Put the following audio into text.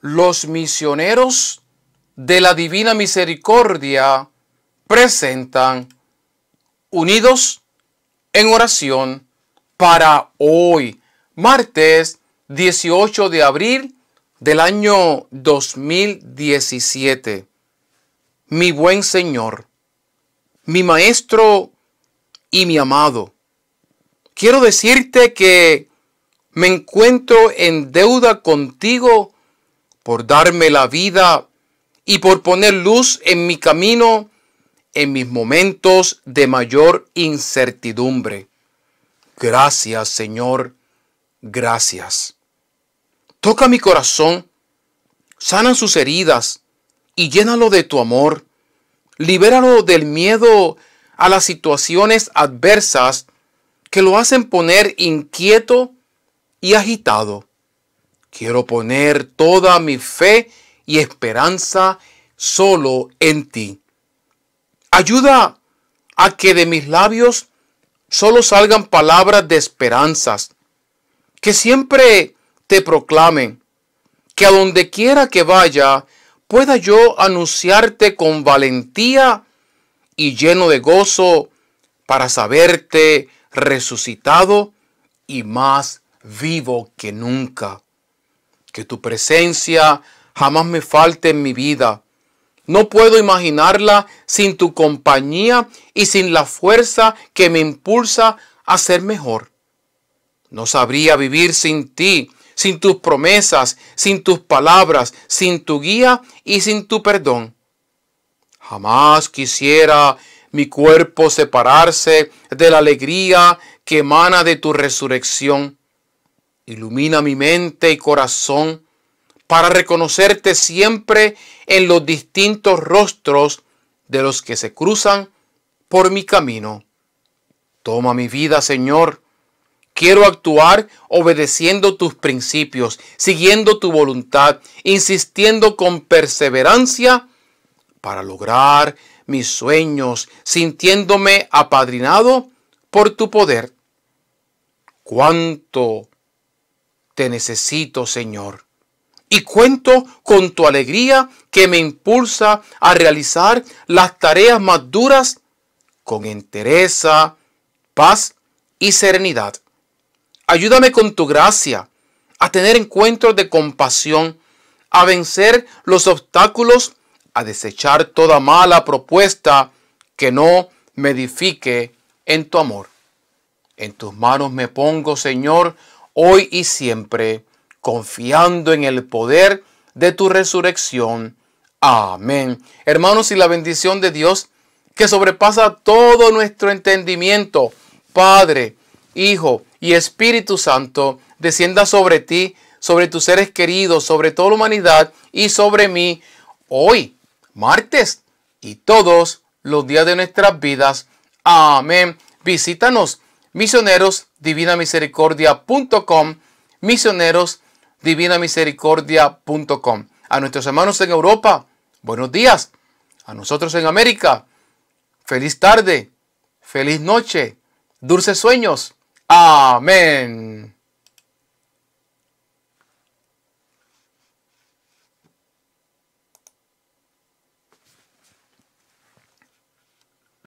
los misioneros de la Divina Misericordia presentan unidos en oración para hoy, martes 18 de abril del año 2017. Mi buen Señor, mi Maestro y mi amado, quiero decirte que me encuentro en deuda contigo por darme la vida y por poner luz en mi camino en mis momentos de mayor incertidumbre. Gracias, Señor, gracias. Toca mi corazón, sana sus heridas y llénalo de tu amor. Libéralo del miedo a las situaciones adversas que lo hacen poner inquieto y agitado. Quiero poner toda mi fe y esperanza solo en ti. Ayuda a que de mis labios solo salgan palabras de esperanzas, que siempre te proclamen, que a donde quiera que vaya pueda yo anunciarte con valentía y lleno de gozo para saberte resucitado y más vivo que nunca. Que tu presencia jamás me falte en mi vida. No puedo imaginarla sin tu compañía y sin la fuerza que me impulsa a ser mejor. No sabría vivir sin ti, sin tus promesas, sin tus palabras, sin tu guía y sin tu perdón. Jamás quisiera mi cuerpo separarse de la alegría que emana de tu resurrección. Ilumina mi mente y corazón para reconocerte siempre en los distintos rostros de los que se cruzan por mi camino. Toma mi vida, Señor. Quiero actuar obedeciendo tus principios, siguiendo tu voluntad, insistiendo con perseverancia para lograr mis sueños, sintiéndome apadrinado por tu poder. Cuánto te necesito, Señor. Y cuento con tu alegría que me impulsa a realizar las tareas más duras con entereza, paz y serenidad. Ayúdame con tu gracia a tener encuentros de compasión, a vencer los obstáculos, a desechar toda mala propuesta que no me edifique en tu amor. En tus manos me pongo, Señor, hoy y siempre, confiando en el poder de tu resurrección. Amén. Hermanos, y la bendición de Dios, que sobrepasa todo nuestro entendimiento, Padre, Hijo y Espíritu Santo, descienda sobre ti, sobre tus seres queridos, sobre toda la humanidad y sobre mí, hoy, martes, y todos los días de nuestras vidas. Amén. Visítanos misionerosdivinamisericordia.com, misionerosdivinamisericordia.com. A nuestros hermanos en Europa, buenos días. A nosotros en América, feliz tarde, feliz noche, dulces sueños. Amén.